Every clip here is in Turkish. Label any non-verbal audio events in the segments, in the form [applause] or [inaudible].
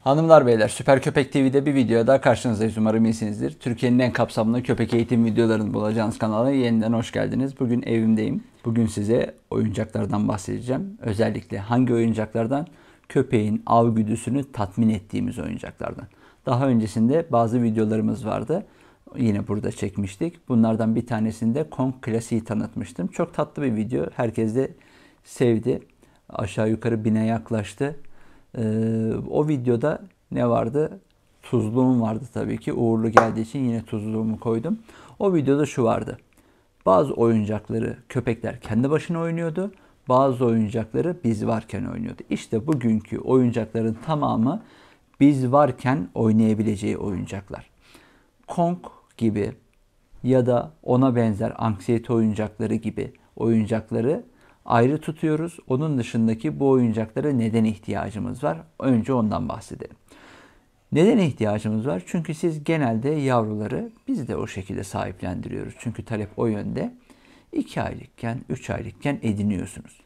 Hanımlar beyler Süper Köpek TV'de bir videoya daha karşınızdayız. Umarım iyisinizdir. Türkiye'nin en kapsamlı köpek eğitim videolarını bulacağınız kanala yeniden hoş geldiniz. Bugün evimdeyim. Bugün size oyuncaklardan bahsedeceğim. Özellikle hangi oyuncaklardan? Köpeğin av güdüsünü tatmin ettiğimiz oyuncaklardan. Daha öncesinde bazı videolarımız vardı. Yine burada çekmiştik. Bunlardan bir tanesinde Kong klasiyi tanıtmıştım. Çok tatlı bir video. Herkes de sevdi. Aşağı yukarı bine yaklaştı. E, o videoda ne vardı? Tuzluğum vardı tabii ki. Uğurlu geldiği için yine tuzluğumu koydum. O videoda şu vardı. Bazı oyuncakları köpekler kendi başına oynuyordu. Bazı oyuncakları biz varken oynuyordu. İşte bugünkü oyuncakların tamamı biz varken oynayabileceği oyuncaklar. Kong gibi ya da ona benzer anksiyete oyuncakları gibi oyuncakları ayrı tutuyoruz. Onun dışındaki bu oyuncaklara neden ihtiyacımız var? Önce ondan bahsedelim. Neden ihtiyacımız var? Çünkü siz genelde yavruları biz de o şekilde sahiplendiriyoruz. Çünkü talep o yönde. 2 aylıkken, 3 aylıkken ediniyorsunuz.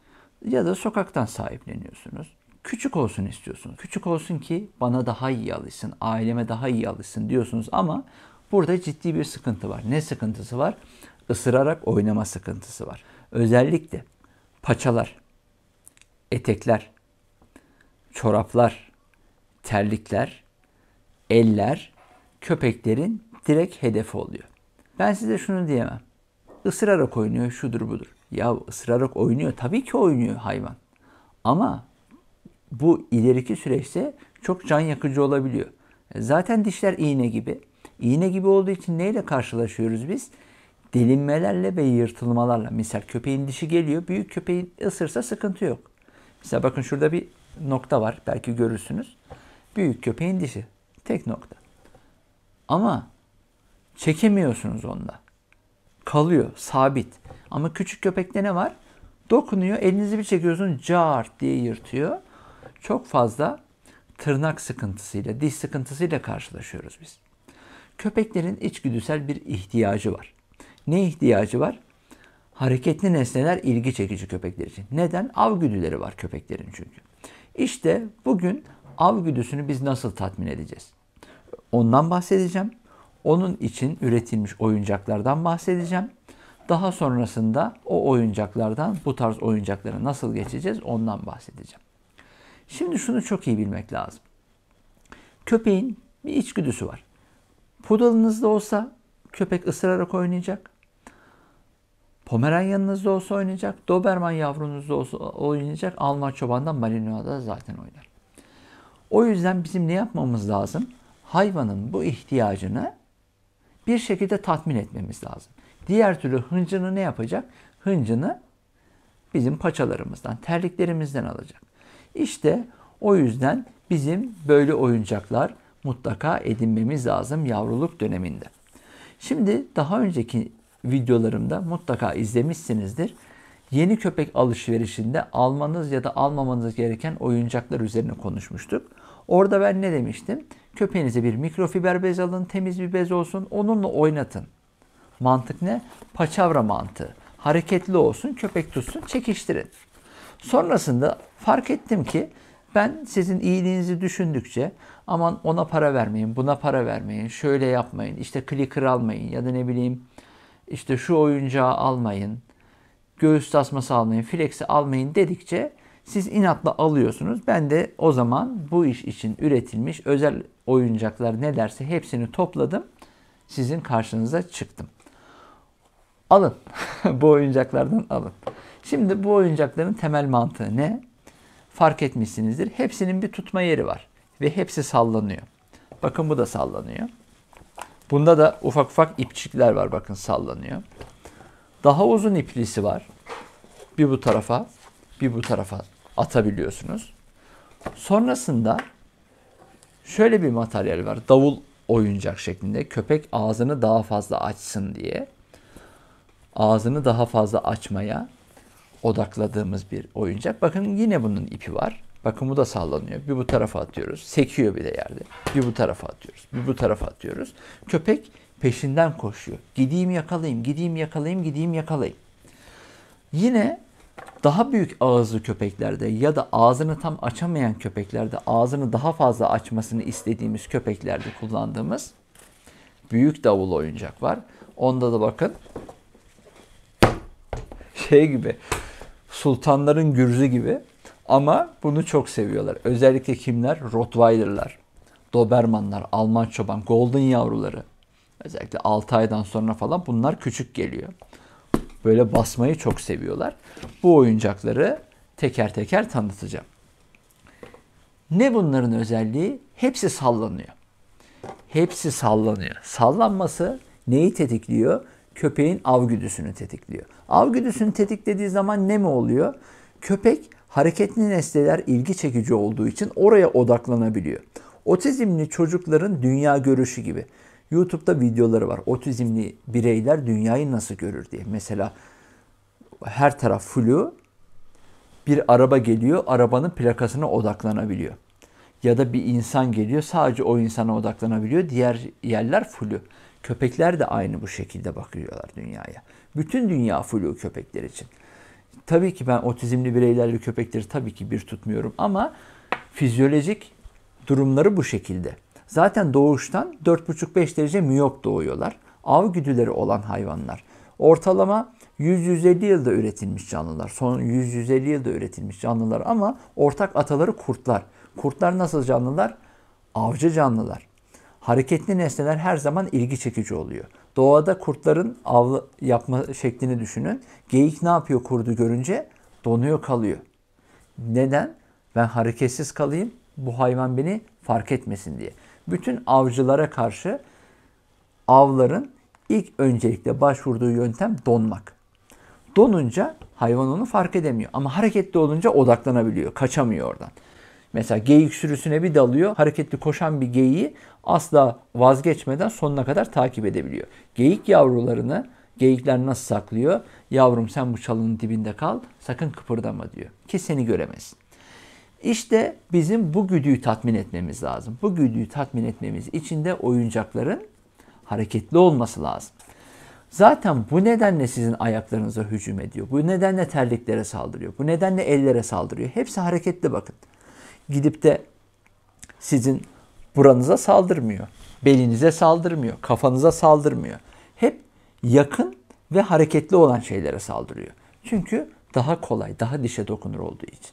Ya da sokaktan sahipleniyorsunuz. Küçük olsun istiyorsunuz. Küçük olsun ki bana daha iyi alışsın, aileme daha iyi alışsın diyorsunuz ama burada ciddi bir sıkıntı var. Ne sıkıntısı var? Isırarak oynama sıkıntısı var. Özellikle paçalar, etekler, çoraplar, terlikler, eller köpeklerin direkt hedefi oluyor. Ben size şunu diyemem. Isırarak oynuyor, şudur budur. Ya ısırarak oynuyor, tabii ki oynuyor hayvan. Ama bu ileriki süreçte çok can yakıcı olabiliyor. Zaten dişler iğne gibi. İğne gibi olduğu için neyle karşılaşıyoruz biz? delinmelerle ve yırtılmalarla. Misal köpeğin dişi geliyor. Büyük köpeğin ısırsa sıkıntı yok. Mesela bakın şurada bir nokta var. Belki görürsünüz. Büyük köpeğin dişi. Tek nokta. Ama çekemiyorsunuz onda. Kalıyor. Sabit. Ama küçük köpekte ne var? Dokunuyor. Elinizi bir çekiyorsun, Cart diye yırtıyor. Çok fazla tırnak sıkıntısıyla, diş sıkıntısıyla karşılaşıyoruz biz. Köpeklerin içgüdüsel bir ihtiyacı var. Ne ihtiyacı var? Hareketli nesneler ilgi çekici köpekler için. Neden? Av güdüleri var köpeklerin çünkü. İşte bugün av güdüsünü biz nasıl tatmin edeceğiz? Ondan bahsedeceğim. Onun için üretilmiş oyuncaklardan bahsedeceğim. Daha sonrasında o oyuncaklardan bu tarz oyuncaklara nasıl geçeceğiz ondan bahsedeceğim. Şimdi şunu çok iyi bilmek lazım. Köpeğin bir içgüdüsü var. Pudalınızda olsa köpek ısırarak oynayacak. Pomeranyanınız da olsa oynayacak. Doberman yavrunuzda olsa oynayacak. Alman çobandan Malinois da zaten oynar. O yüzden bizim ne yapmamız lazım? Hayvanın bu ihtiyacını bir şekilde tatmin etmemiz lazım. Diğer türlü hıncını ne yapacak? Hıncını bizim paçalarımızdan, terliklerimizden alacak. İşte o yüzden bizim böyle oyuncaklar mutlaka edinmemiz lazım yavruluk döneminde. Şimdi daha önceki videolarımda mutlaka izlemişsinizdir. Yeni köpek alışverişinde almanız ya da almamanız gereken oyuncaklar üzerine konuşmuştuk. Orada ben ne demiştim? Köpeğinize bir mikrofiber bez alın, temiz bir bez olsun, onunla oynatın. Mantık ne? Paçavra mantığı. Hareketli olsun, köpek tutsun, çekiştirin. Sonrasında fark ettim ki ben sizin iyiliğinizi düşündükçe aman ona para vermeyin, buna para vermeyin, şöyle yapmayın, işte clicker almayın ya da ne bileyim işte şu oyuncağı almayın, göğüs tasması almayın, flex'i almayın dedikçe siz inatla alıyorsunuz. Ben de o zaman bu iş için üretilmiş özel oyuncaklar ne derse hepsini topladım. Sizin karşınıza çıktım. Alın. [laughs] bu oyuncaklardan alın. Şimdi bu oyuncakların temel mantığı ne? Fark etmişsinizdir. Hepsinin bir tutma yeri var ve hepsi sallanıyor. Bakın bu da sallanıyor. Bunda da ufak ufak ipçikler var bakın sallanıyor. Daha uzun iplisi var. Bir bu tarafa, bir bu tarafa atabiliyorsunuz. Sonrasında şöyle bir materyal var. Davul oyuncak şeklinde. Köpek ağzını daha fazla açsın diye. Ağzını daha fazla açmaya odakladığımız bir oyuncak. Bakın yine bunun ipi var. Bakın bu da sallanıyor. Bir bu tarafa atıyoruz. Sekiyor bir de yerde. Bir bu tarafa atıyoruz. Bir bu tarafa atıyoruz. Köpek peşinden koşuyor. Gideyim yakalayayım, gideyim yakalayayım, gideyim yakalayayım. Yine daha büyük ağızlı köpeklerde ya da ağzını tam açamayan köpeklerde ağzını daha fazla açmasını istediğimiz köpeklerde kullandığımız büyük davul oyuncak var. Onda da bakın şey gibi sultanların gürzü gibi ama bunu çok seviyorlar. Özellikle kimler? Rottweiler'lar, Dobermanlar, Alman çoban, Golden yavruları. Özellikle 6 aydan sonra falan bunlar küçük geliyor. Böyle basmayı çok seviyorlar. Bu oyuncakları teker teker tanıtacağım. Ne bunların özelliği? Hepsi sallanıyor. Hepsi sallanıyor. Sallanması neyi tetikliyor? Köpeğin av güdüsünü tetikliyor. Av güdüsünü tetiklediği zaman ne mi oluyor? Köpek hareketli nesneler ilgi çekici olduğu için oraya odaklanabiliyor. Otizmli çocukların dünya görüşü gibi. YouTube'da videoları var. Otizmli bireyler dünyayı nasıl görür diye. Mesela her taraf flu. Bir araba geliyor, arabanın plakasına odaklanabiliyor. Ya da bir insan geliyor, sadece o insana odaklanabiliyor. Diğer yerler flu. Köpekler de aynı bu şekilde bakıyorlar dünyaya. Bütün dünya flu köpekler için. Tabii ki ben otizmli bireylerle köpekleri tabii ki bir tutmuyorum ama fizyolojik durumları bu şekilde. Zaten doğuştan 4,5-5 derece miyop doğuyorlar. Av güdüleri olan hayvanlar. Ortalama 100-150 yılda üretilmiş canlılar. Son 100-150 yılda üretilmiş canlılar ama ortak ataları kurtlar. Kurtlar nasıl canlılar? Avcı canlılar. Hareketli nesneler her zaman ilgi çekici oluyor. Doğada kurtların av yapma şeklini düşünün. Geyik ne yapıyor kurdu görünce? Donuyor kalıyor. Neden? Ben hareketsiz kalayım. Bu hayvan beni fark etmesin diye. Bütün avcılara karşı avların ilk öncelikle başvurduğu yöntem donmak. Donunca hayvan onu fark edemiyor ama hareketli olunca odaklanabiliyor, kaçamıyor oradan. Mesela geyik sürüsüne bir dalıyor. Hareketli koşan bir geyiği asla vazgeçmeden sonuna kadar takip edebiliyor. Geyik yavrularını geyikler nasıl saklıyor? Yavrum sen bu çalının dibinde kal, sakın kıpırdama diyor ki seni göremez. İşte bizim bu güdüyü tatmin etmemiz lazım. Bu güdüyü tatmin etmemiz için de oyuncakların hareketli olması lazım. Zaten bu nedenle sizin ayaklarınıza hücum ediyor. Bu nedenle terliklere saldırıyor. Bu nedenle ellere saldırıyor. Hepsi hareketli bakın gidip de sizin buranıza saldırmıyor. Belinize saldırmıyor, kafanıza saldırmıyor. Hep yakın ve hareketli olan şeylere saldırıyor. Çünkü daha kolay, daha dişe dokunur olduğu için.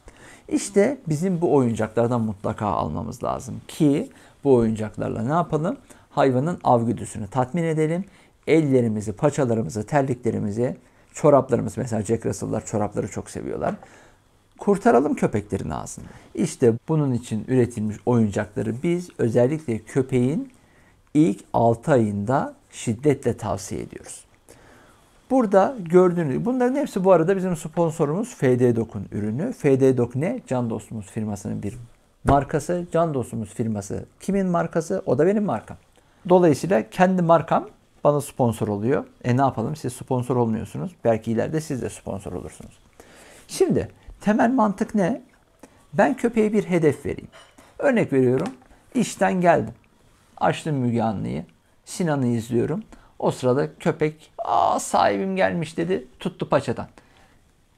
İşte bizim bu oyuncaklardan mutlaka almamız lazım ki bu oyuncaklarla ne yapalım? Hayvanın av avgüdüsünü tatmin edelim. Ellerimizi, paçalarımızı, terliklerimizi, çoraplarımız mesela Jack Russell'lar çorapları çok seviyorlar kurtaralım köpeklerin ağzını. İşte bunun için üretilmiş oyuncakları biz özellikle köpeğin ilk 6 ayında şiddetle tavsiye ediyoruz. Burada gördüğünüz bunların hepsi bu arada bizim sponsorumuz FD Dok'un ürünü. FD Dok ne? Can dostumuz firmasının bir markası. Can dostumuz firması kimin markası? O da benim markam. Dolayısıyla kendi markam bana sponsor oluyor. E ne yapalım siz sponsor olmuyorsunuz. Belki ileride siz de sponsor olursunuz. Şimdi Temel mantık ne? Ben köpeğe bir hedef vereyim. Örnek veriyorum. İşten geldim. Açtım Müge Anlı'yı. Sinan'ı izliyorum. O sırada köpek aa sahibim gelmiş dedi. Tuttu paçadan.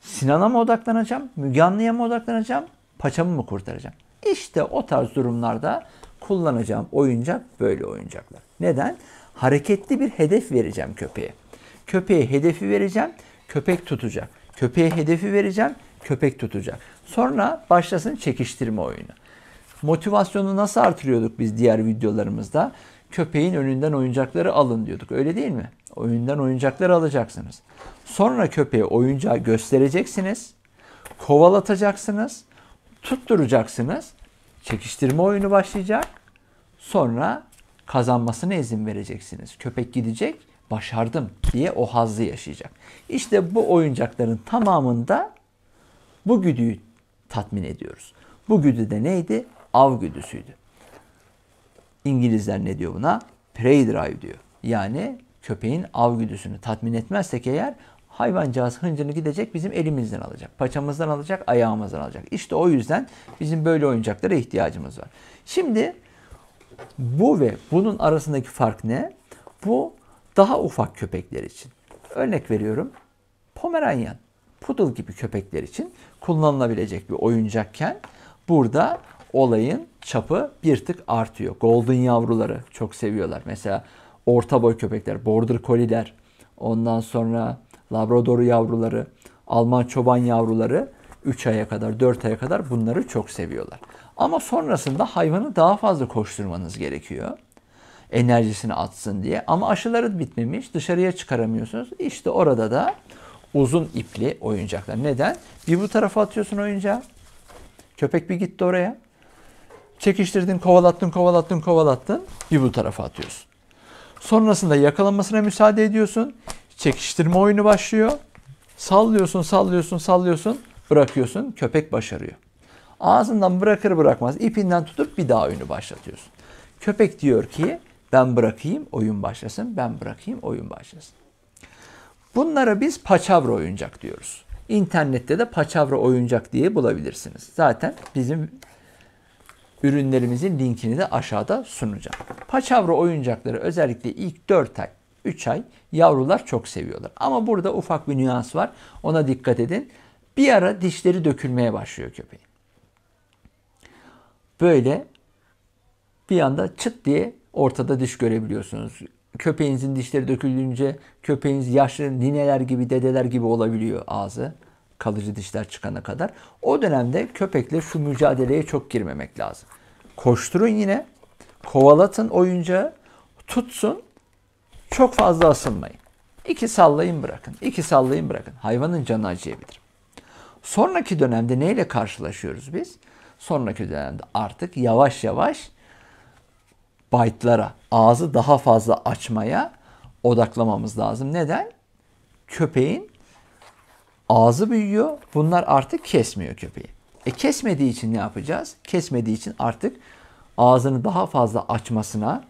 Sinan'a mı odaklanacağım? Müge Anlı'ya mı odaklanacağım? Paçamı mı kurtaracağım? İşte o tarz durumlarda kullanacağım oyuncak böyle oyuncaklar. Neden? Hareketli bir hedef vereceğim köpeğe. Köpeğe hedefi vereceğim, köpek tutacak. Köpeğe hedefi vereceğim, köpek tutacak. Sonra başlasın çekiştirme oyunu. Motivasyonu nasıl artırıyorduk biz diğer videolarımızda? Köpeğin önünden oyuncakları alın diyorduk. Öyle değil mi? Oyundan oyuncakları alacaksınız. Sonra köpeğe oyuncağı göstereceksiniz. Kovalatacaksınız. Tutturacaksınız. Çekiştirme oyunu başlayacak. Sonra kazanmasına izin vereceksiniz. Köpek gidecek, başardım diye o hazzı yaşayacak. İşte bu oyuncakların tamamında bu güdüyü tatmin ediyoruz. Bu güdü de neydi? Av güdüsüydü. İngilizler ne diyor buna? Prey drive diyor. Yani köpeğin av güdüsünü tatmin etmezsek eğer hayvancağız hıncını gidecek bizim elimizden alacak. Paçamızdan alacak, ayağımızdan alacak. İşte o yüzden bizim böyle oyuncaklara ihtiyacımız var. Şimdi bu ve bunun arasındaki fark ne? Bu daha ufak köpekler için. Örnek veriyorum. Pomeranyan poodle gibi köpekler için kullanılabilecek bir oyuncakken burada olayın çapı bir tık artıyor. Golden yavruları çok seviyorlar. Mesela orta boy köpekler, border collie'ler, ondan sonra labrador yavruları, Alman çoban yavruları 3 aya kadar, 4 aya kadar bunları çok seviyorlar. Ama sonrasında hayvanı daha fazla koşturmanız gerekiyor. Enerjisini atsın diye. Ama aşıları bitmemiş, dışarıya çıkaramıyorsunuz. İşte orada da uzun ipli oyuncaklar. Neden? Bir bu tarafa atıyorsun oyuncağı. Köpek bir gitti oraya. Çekiştirdin, kovalattın, kovalattın, kovalattın. Bir bu tarafa atıyorsun. Sonrasında yakalanmasına müsaade ediyorsun. Çekiştirme oyunu başlıyor. Sallıyorsun, sallıyorsun, sallıyorsun. Bırakıyorsun. Köpek başarıyor. Ağzından bırakır bırakmaz ipinden tutup bir daha oyunu başlatıyorsun. Köpek diyor ki ben bırakayım oyun başlasın, ben bırakayım oyun başlasın. Bunlara biz paçavra oyuncak diyoruz. İnternette de paçavra oyuncak diye bulabilirsiniz. Zaten bizim ürünlerimizin linkini de aşağıda sunacağım. Paçavra oyuncakları özellikle ilk 4 ay, 3 ay yavrular çok seviyorlar. Ama burada ufak bir nüans var. Ona dikkat edin. Bir ara dişleri dökülmeye başlıyor köpeğin. Böyle bir anda çıt diye ortada diş görebiliyorsunuz köpeğinizin dişleri dökülünce köpeğiniz yaşlı nineler gibi dedeler gibi olabiliyor ağzı kalıcı dişler çıkana kadar. O dönemde köpekle şu mücadeleye çok girmemek lazım. Koşturun yine, kovalatın oyuncağı, tutsun, çok fazla asılmayın. İki sallayın bırakın, iki sallayın bırakın. Hayvanın canı acıyabilir. Sonraki dönemde neyle karşılaşıyoruz biz? Sonraki dönemde artık yavaş yavaş byte'lara, ağzı daha fazla açmaya odaklamamız lazım. Neden? Köpeğin ağzı büyüyor. Bunlar artık kesmiyor köpeği. E kesmediği için ne yapacağız? Kesmediği için artık ağzını daha fazla açmasına,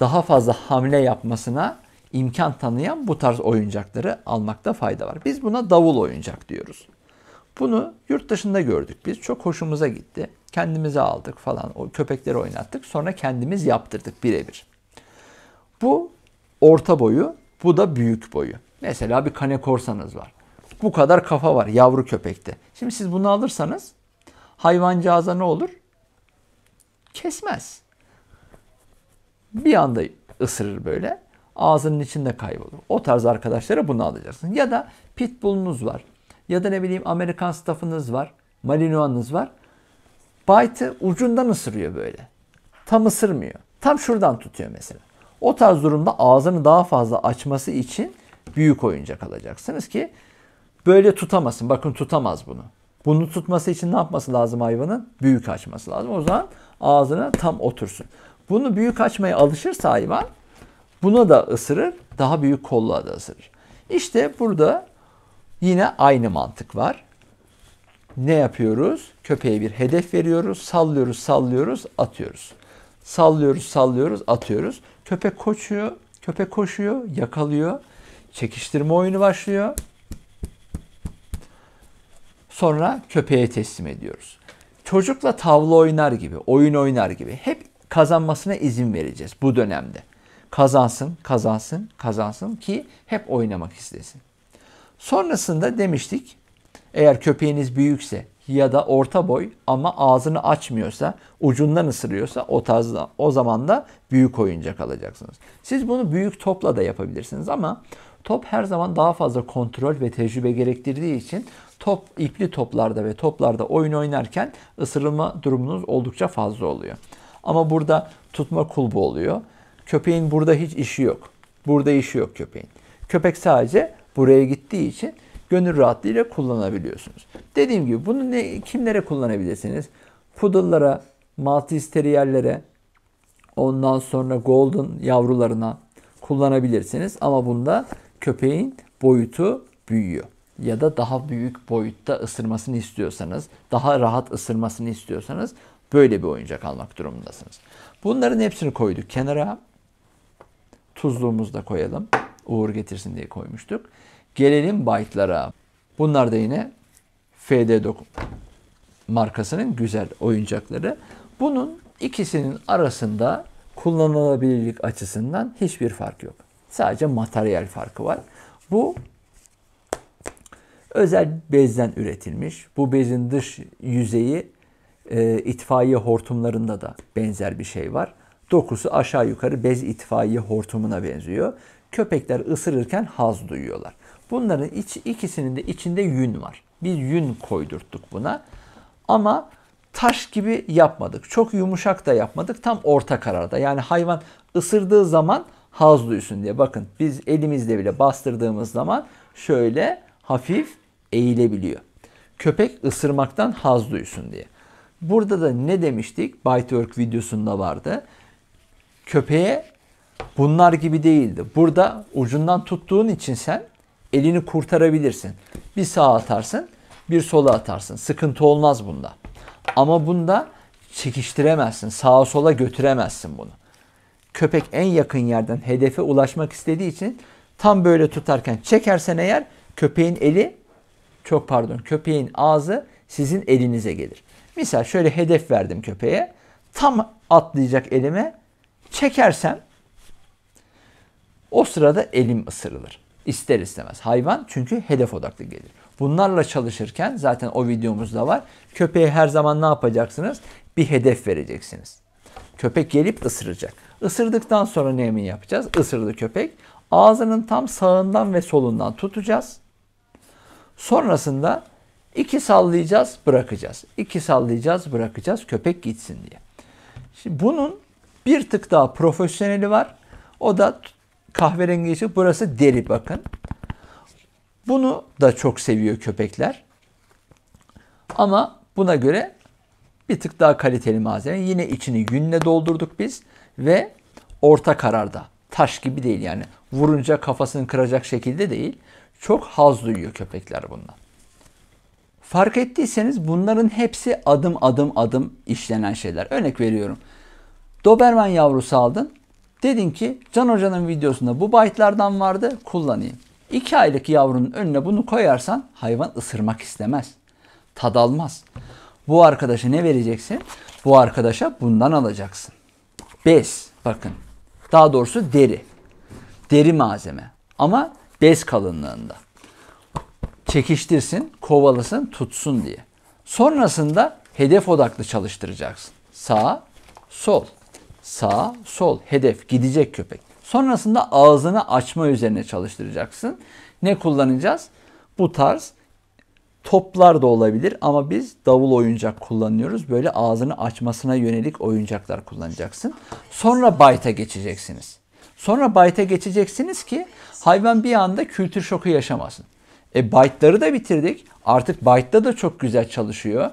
daha fazla hamle yapmasına imkan tanıyan bu tarz oyuncakları almakta fayda var. Biz buna davul oyuncak diyoruz. Bunu yurt dışında gördük biz. Çok hoşumuza gitti kendimize aldık falan. O köpekleri oynattık. Sonra kendimiz yaptırdık birebir. Bu orta boyu, bu da büyük boyu. Mesela bir kane korsanız var. Bu kadar kafa var yavru köpekte. Şimdi siz bunu alırsanız hayvancağıza ne olur? Kesmez. Bir anda ısırır böyle. Ağzının içinde kaybolur. O tarz arkadaşlara bunu alacaksın. Ya da pitbull'unuz var. Ya da ne bileyim Amerikan staff'ınız var. Malinois'ınız var. Byte'ı ucundan ısırıyor böyle. Tam ısırmıyor. Tam şuradan tutuyor mesela. O tarz durumda ağzını daha fazla açması için büyük oyuncak alacaksınız ki böyle tutamasın. Bakın tutamaz bunu. Bunu tutması için ne yapması lazım hayvanın? Büyük açması lazım. O zaman ağzına tam otursun. Bunu büyük açmaya alışırsa hayvan buna da ısırır. Daha büyük kolla da ısırır. İşte burada yine aynı mantık var ne yapıyoruz? Köpeğe bir hedef veriyoruz, sallıyoruz, sallıyoruz, atıyoruz. Sallıyoruz, sallıyoruz, atıyoruz. Köpek koşuyor, köpek koşuyor, yakalıyor. Çekiştirme oyunu başlıyor. Sonra köpeğe teslim ediyoruz. Çocukla tavla oynar gibi, oyun oynar gibi hep kazanmasına izin vereceğiz bu dönemde. Kazansın, kazansın, kazansın ki hep oynamak istesin. Sonrasında demiştik eğer köpeğiniz büyükse ya da orta boy ama ağzını açmıyorsa, ucundan ısırıyorsa o tarzda o zaman da büyük oyuncak alacaksınız. Siz bunu büyük topla da yapabilirsiniz ama top her zaman daha fazla kontrol ve tecrübe gerektirdiği için top ipli toplarda ve toplarda oyun oynarken ısırılma durumunuz oldukça fazla oluyor. Ama burada tutma kulbu oluyor. Köpeğin burada hiç işi yok. Burada işi yok köpeğin. Köpek sadece buraya gittiği için gönül rahatlığıyla kullanabiliyorsunuz. Dediğim gibi bunu ne, kimlere kullanabilirsiniz? Poodle'lara, Maltese Terrier'lere, ondan sonra Golden yavrularına kullanabilirsiniz. Ama bunda köpeğin boyutu büyüyor. Ya da daha büyük boyutta ısırmasını istiyorsanız, daha rahat ısırmasını istiyorsanız böyle bir oyuncak almak durumundasınız. Bunların hepsini koyduk kenara. Tuzluğumuzu da koyalım. Uğur getirsin diye koymuştuk. Gelelim Byte'lara. Bunlar da yine FD dokum markasının güzel oyuncakları. Bunun ikisinin arasında kullanılabilirlik açısından hiçbir fark yok. Sadece materyal farkı var. Bu özel bezden üretilmiş. Bu bezin dış yüzeyi e, itfaiye hortumlarında da benzer bir şey var. Dokusu aşağı yukarı bez itfaiye hortumuna benziyor. Köpekler ısırırken haz duyuyorlar. Bunların iç, ikisinin de içinde yün var. Biz yün koydurttuk buna. Ama taş gibi yapmadık. Çok yumuşak da yapmadık. Tam orta kararda. Yani hayvan ısırdığı zaman haz duysun diye. Bakın biz elimizle bile bastırdığımız zaman şöyle hafif eğilebiliyor. Köpek ısırmaktan haz duysun diye. Burada da ne demiştik? Bite Work videosunda vardı. Köpeğe Bunlar gibi değildi. Burada ucundan tuttuğun için sen elini kurtarabilirsin. Bir sağa atarsın, bir sola atarsın. Sıkıntı olmaz bunda. Ama bunda çekiştiremezsin. Sağa sola götüremezsin bunu. Köpek en yakın yerden hedefe ulaşmak istediği için tam böyle tutarken çekersen eğer köpeğin eli çok pardon köpeğin ağzı sizin elinize gelir. Misal şöyle hedef verdim köpeğe. Tam atlayacak elime çekersem o sırada elim ısırılır. İster istemez. Hayvan çünkü hedef odaklı gelir. Bunlarla çalışırken zaten o videomuzda var. Köpeğe her zaman ne yapacaksınız? Bir hedef vereceksiniz. Köpek gelip ısıracak. Isırdıktan sonra ne yapacağız? Isırdı köpek. Ağzının tam sağından ve solundan tutacağız. Sonrasında iki sallayacağız, bırakacağız. İki sallayacağız, bırakacağız köpek gitsin diye. Şimdi bunun bir tık daha profesyoneli var. O da kahverengi ise burası deri bakın. Bunu da çok seviyor köpekler. Ama buna göre bir tık daha kaliteli malzeme. Yine içini yünle doldurduk biz ve orta kararda. Taş gibi değil yani. Vurunca kafasını kıracak şekilde değil. Çok haz duyuyor köpekler bundan. Fark ettiyseniz bunların hepsi adım adım adım işlenen şeyler. Örnek veriyorum. Doberman yavrusu aldın. Dedin ki Can Hoca'nın videosunda bu baytlardan vardı kullanayım. 2 aylık yavrunun önüne bunu koyarsan hayvan ısırmak istemez. Tad almaz. Bu arkadaşa ne vereceksin? Bu arkadaşa bundan alacaksın. Bez bakın. Daha doğrusu deri. Deri malzeme. Ama bez kalınlığında. Çekiştirsin, kovalasın, tutsun diye. Sonrasında hedef odaklı çalıştıracaksın. Sağ, sol sağ, sol hedef gidecek köpek. Sonrasında ağzını açma üzerine çalıştıracaksın. Ne kullanacağız? Bu tarz toplar da olabilir ama biz davul oyuncak kullanıyoruz. Böyle ağzını açmasına yönelik oyuncaklar kullanacaksın. Sonra bayta geçeceksiniz. Sonra bayta geçeceksiniz ki hayvan bir anda kültür şoku yaşamasın. E byte'ları da bitirdik. Artık byte'da da çok güzel çalışıyor.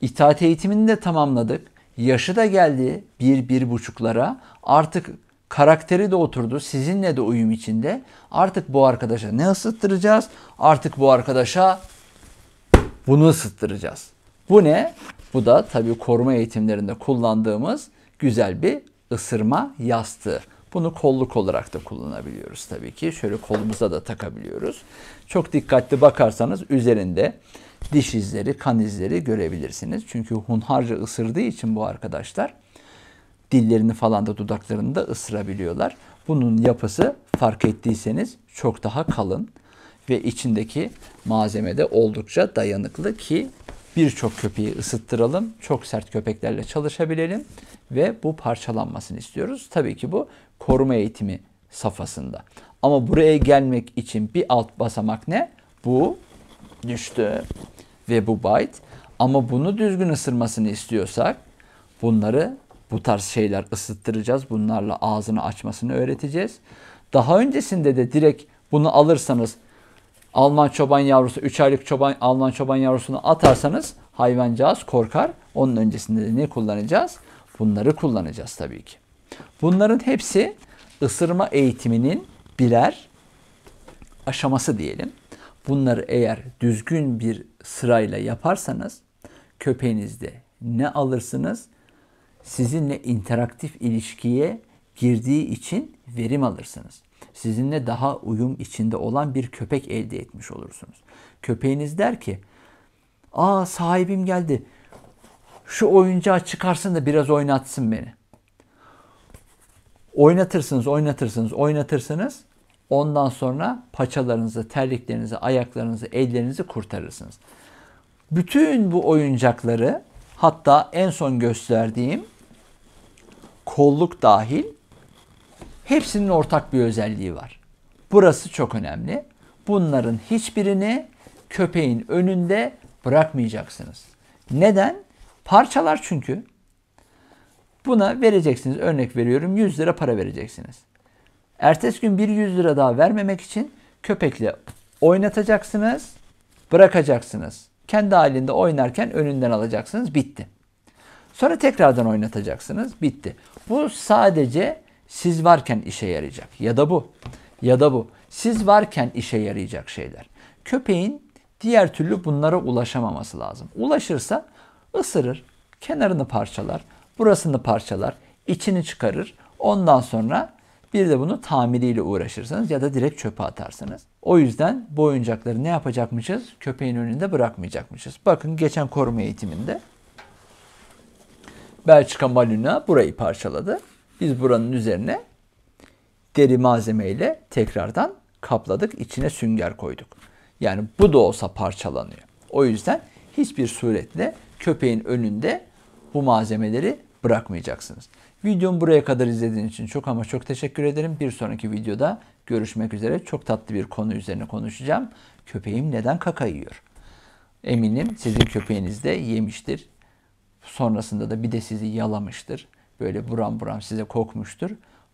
İtaat eğitimini de tamamladık. Yaşı da geldi bir, bir buçuklara. Artık karakteri de oturdu. Sizinle de uyum içinde. Artık bu arkadaşa ne ısıttıracağız? Artık bu arkadaşa bunu ısıttıracağız. Bu ne? Bu da tabii koruma eğitimlerinde kullandığımız güzel bir ısırma yastığı. Bunu kolluk olarak da kullanabiliyoruz tabii ki. Şöyle kolumuza da takabiliyoruz. Çok dikkatli bakarsanız üzerinde diş izleri, kan izleri görebilirsiniz. Çünkü hunharca ısırdığı için bu arkadaşlar dillerini falan da dudaklarını da ısırabiliyorlar. Bunun yapısı fark ettiyseniz çok daha kalın ve içindeki malzeme de oldukça dayanıklı ki birçok köpeği ısıttıralım, çok sert köpeklerle çalışabilelim ve bu parçalanmasını istiyoruz. Tabii ki bu koruma eğitimi safhasında. Ama buraya gelmek için bir alt basamak ne? Bu düştü ve bu byte. Ama bunu düzgün ısırmasını istiyorsak bunları bu tarz şeyler ısıttıracağız. Bunlarla ağzını açmasını öğreteceğiz. Daha öncesinde de direkt bunu alırsanız Alman çoban yavrusu, 3 aylık çoban Alman çoban yavrusunu atarsanız hayvancağız korkar. Onun öncesinde de ne kullanacağız? Bunları kullanacağız tabii ki. Bunların hepsi ısırma eğitiminin birer aşaması diyelim. Bunları eğer düzgün bir sırayla yaparsanız köpeğinizde ne alırsınız? Sizinle interaktif ilişkiye girdiği için verim alırsınız. Sizinle daha uyum içinde olan bir köpek elde etmiş olursunuz. Köpeğiniz der ki, aa sahibim geldi, şu oyuncağı çıkarsın da biraz oynatsın beni. Oynatırsınız, oynatırsınız, oynatırsınız. Ondan sonra paçalarınızı, terliklerinizi, ayaklarınızı, ellerinizi kurtarırsınız. Bütün bu oyuncakları hatta en son gösterdiğim kolluk dahil hepsinin ortak bir özelliği var. Burası çok önemli. Bunların hiçbirini köpeğin önünde bırakmayacaksınız. Neden? Parçalar çünkü. Buna vereceksiniz. Örnek veriyorum 100 lira para vereceksiniz. Ertesi gün bir 100 lira daha vermemek için köpekle oynatacaksınız, bırakacaksınız. Kendi halinde oynarken önünden alacaksınız, bitti. Sonra tekrardan oynatacaksınız, bitti. Bu sadece siz varken işe yarayacak. Ya da bu, ya da bu. Siz varken işe yarayacak şeyler. Köpeğin diğer türlü bunlara ulaşamaması lazım. Ulaşırsa ısırır, kenarını parçalar, burasını parçalar, içini çıkarır. Ondan sonra bir de bunu tamiriyle uğraşırsanız ya da direkt çöpe atarsınız. O yüzden bu oyuncakları ne yapacakmışız? Köpeğin önünde bırakmayacakmışız. Bakın geçen koruma eğitiminde Belçika Malina burayı parçaladı. Biz buranın üzerine deri malzemeyle tekrardan kapladık. İçine sünger koyduk. Yani bu da olsa parçalanıyor. O yüzden hiçbir suretle köpeğin önünde bu malzemeleri bırakmayacaksınız. Videomu buraya kadar izlediğiniz için çok ama çok teşekkür ederim. Bir sonraki videoda görüşmek üzere. Çok tatlı bir konu üzerine konuşacağım. Köpeğim neden kaka yiyor? Eminim sizin köpeğiniz de yemiştir. Sonrasında da bir de sizi yalamıştır. Böyle buram buram size kokmuştur.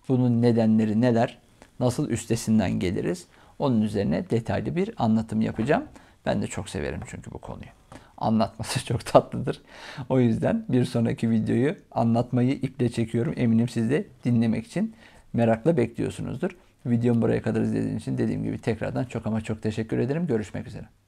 Bunun nedenleri neler? Nasıl üstesinden geliriz? Onun üzerine detaylı bir anlatım yapacağım. Ben de çok severim çünkü bu konuyu anlatması [laughs] çok tatlıdır. O yüzden bir sonraki videoyu anlatmayı iple çekiyorum. Eminim siz de dinlemek için merakla bekliyorsunuzdur. Videomu buraya kadar izlediğiniz için dediğim gibi tekrardan çok ama çok teşekkür ederim. Görüşmek üzere.